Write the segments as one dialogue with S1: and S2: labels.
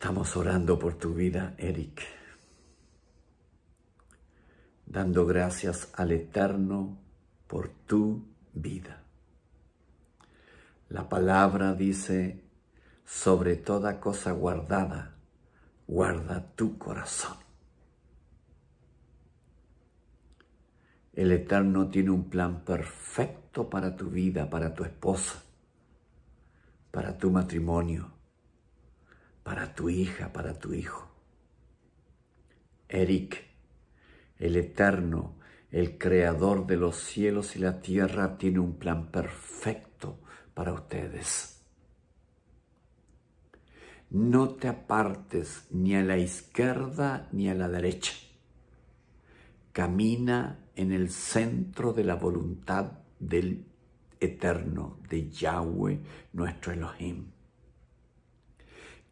S1: Estamos orando por tu vida, Eric, dando gracias al Eterno por tu vida. La palabra dice, sobre toda cosa guardada, guarda tu corazón. El Eterno tiene un plan perfecto para tu vida, para tu esposa, para tu matrimonio para tu hija, para tu hijo. Eric, el eterno, el creador de los cielos y la tierra, tiene un plan perfecto para ustedes. No te apartes ni a la izquierda ni a la derecha. Camina en el centro de la voluntad del Eterno, de Yahweh, nuestro Elohim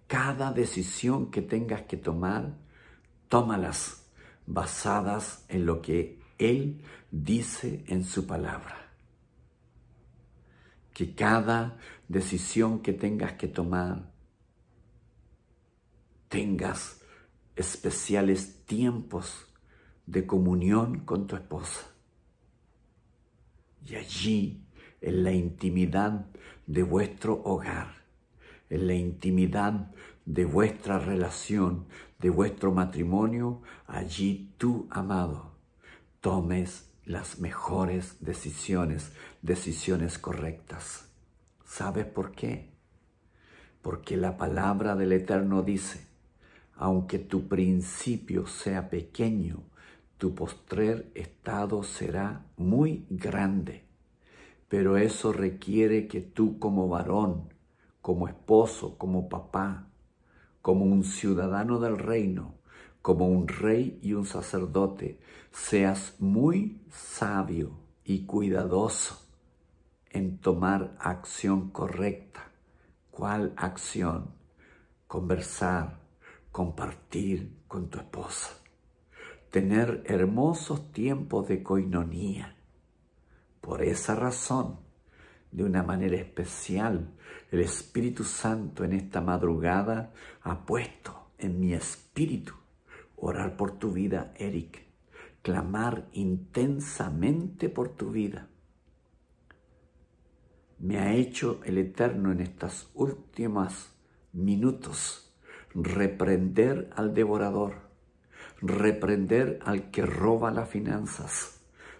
S1: cada decisión que tengas que tomar, tómalas basadas en lo que Él dice en su palabra. Que cada decisión que tengas que tomar, tengas especiales tiempos de comunión con tu esposa. Y allí, en la intimidad de vuestro hogar, en la intimidad de vuestra relación, de vuestro matrimonio, allí tú, amado, tomes las mejores decisiones, decisiones correctas. ¿Sabes por qué? Porque la palabra del Eterno dice, aunque tu principio sea pequeño, tu postrer estado será muy grande. Pero eso requiere que tú como varón como esposo, como papá, como un ciudadano del reino, como un rey y un sacerdote, seas muy sabio y cuidadoso en tomar acción correcta. ¿Cuál acción? Conversar, compartir con tu esposa, tener hermosos tiempos de coinonía. Por esa razón, de una manera especial. El Espíritu Santo en esta madrugada ha puesto en mi espíritu orar por tu vida, Eric, clamar intensamente por tu vida. Me ha hecho el Eterno en estas últimas minutos reprender al devorador, reprender al que roba las finanzas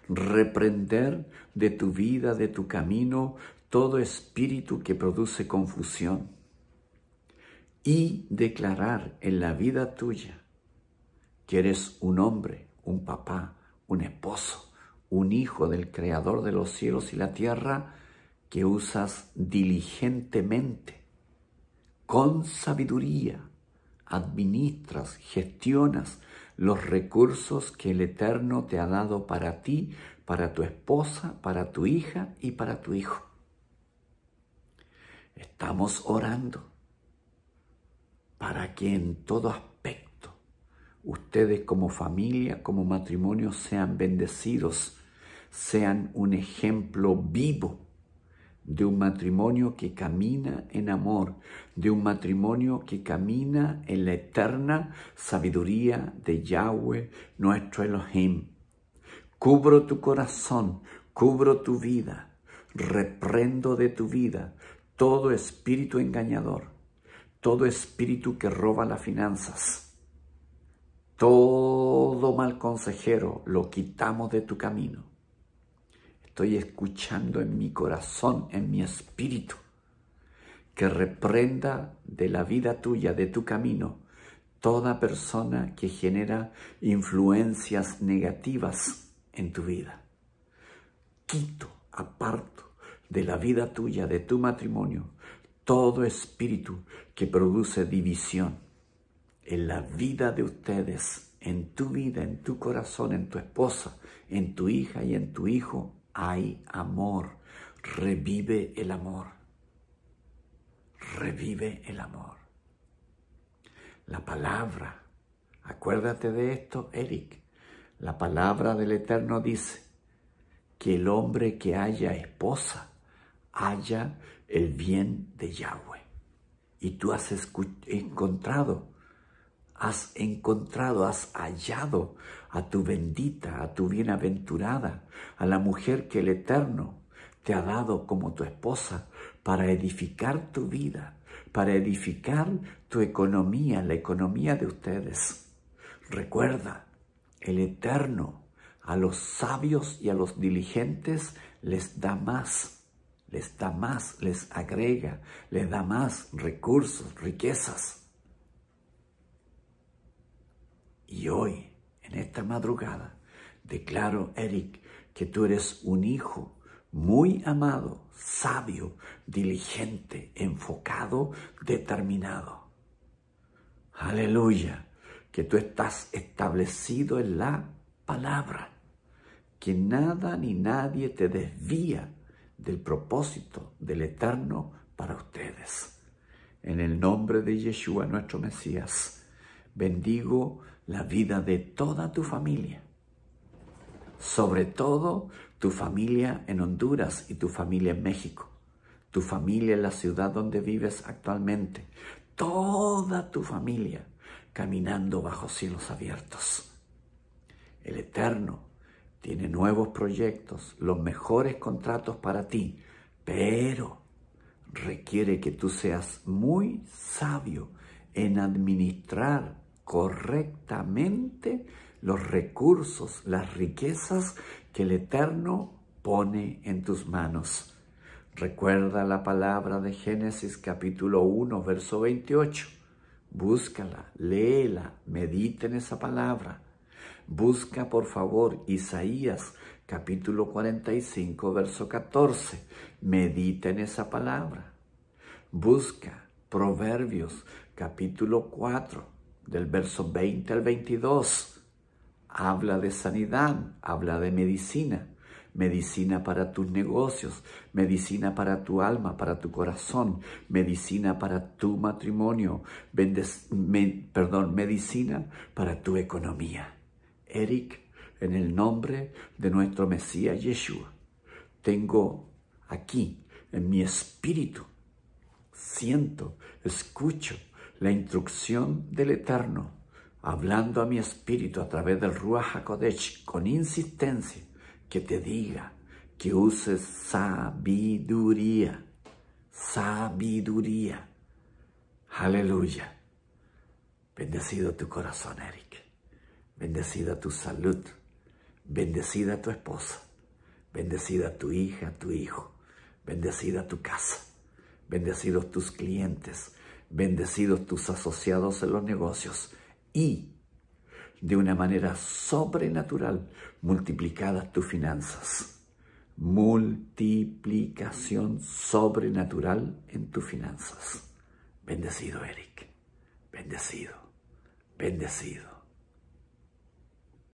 S1: reprender de tu vida, de tu camino, todo espíritu que produce confusión y declarar en la vida tuya que eres un hombre, un papá, un esposo, un hijo del Creador de los cielos y la tierra, que usas diligentemente, con sabiduría, administras, gestionas, los recursos que el Eterno te ha dado para ti, para tu esposa, para tu hija y para tu hijo. Estamos orando para que en todo aspecto ustedes como familia, como matrimonio sean bendecidos, sean un ejemplo vivo de un matrimonio que camina en amor, de un matrimonio que camina en la eterna sabiduría de Yahweh, nuestro Elohim. Cubro tu corazón, cubro tu vida, reprendo de tu vida todo espíritu engañador, todo espíritu que roba las finanzas, todo mal consejero lo quitamos de tu camino Estoy escuchando en mi corazón, en mi espíritu, que reprenda de la vida tuya, de tu camino, toda persona que genera influencias negativas en tu vida. Quito, aparto de la vida tuya, de tu matrimonio, todo espíritu que produce división en la vida de ustedes, en tu vida, en tu corazón, en tu esposa, en tu hija y en tu hijo, hay amor. Revive el amor. Revive el amor. La palabra. Acuérdate de esto, Eric. La palabra del Eterno dice que el hombre que haya esposa haya el bien de Yahweh. Y tú has encontrado has encontrado, has hallado a tu bendita, a tu bienaventurada, a la mujer que el Eterno te ha dado como tu esposa para edificar tu vida, para edificar tu economía, la economía de ustedes. Recuerda, el Eterno a los sabios y a los diligentes les da más, les da más, les agrega, les da más recursos, riquezas. Y hoy, en esta madrugada, declaro, Eric, que tú eres un hijo muy amado, sabio, diligente, enfocado, determinado. Aleluya, que tú estás establecido en la palabra, que nada ni nadie te desvía del propósito del eterno para ustedes. En el nombre de Yeshua, nuestro Mesías, bendigo la vida de toda tu familia, sobre todo tu familia en Honduras y tu familia en México, tu familia en la ciudad donde vives actualmente, toda tu familia caminando bajo cielos abiertos. El Eterno tiene nuevos proyectos, los mejores contratos para ti, pero requiere que tú seas muy sabio en administrar correctamente los recursos, las riquezas que el Eterno pone en tus manos. Recuerda la palabra de Génesis capítulo 1, verso 28. Búscala, léela, medita en esa palabra. Busca por favor Isaías capítulo 45, verso 14. Medita en esa palabra. Busca Proverbios capítulo 4, del verso 20 al 22, habla de sanidad, habla de medicina, medicina para tus negocios, medicina para tu alma, para tu corazón, medicina para tu matrimonio, perdón, medicina para tu economía. Eric, en el nombre de nuestro Mesías Yeshua, tengo aquí en mi espíritu, siento, escucho, la instrucción del Eterno, hablando a mi espíritu a través del Ruach HaKodesh con insistencia, que te diga que uses sabiduría, sabiduría. Aleluya. Bendecido tu corazón, Eric. Bendecida tu salud. Bendecida tu esposa. Bendecida tu hija, tu hijo. Bendecida tu casa. Bendecidos tus clientes bendecidos tus asociados en los negocios y de una manera sobrenatural multiplicadas tus finanzas. Multiplicación sobrenatural en tus finanzas. Bendecido, Eric. Bendecido. Bendecido.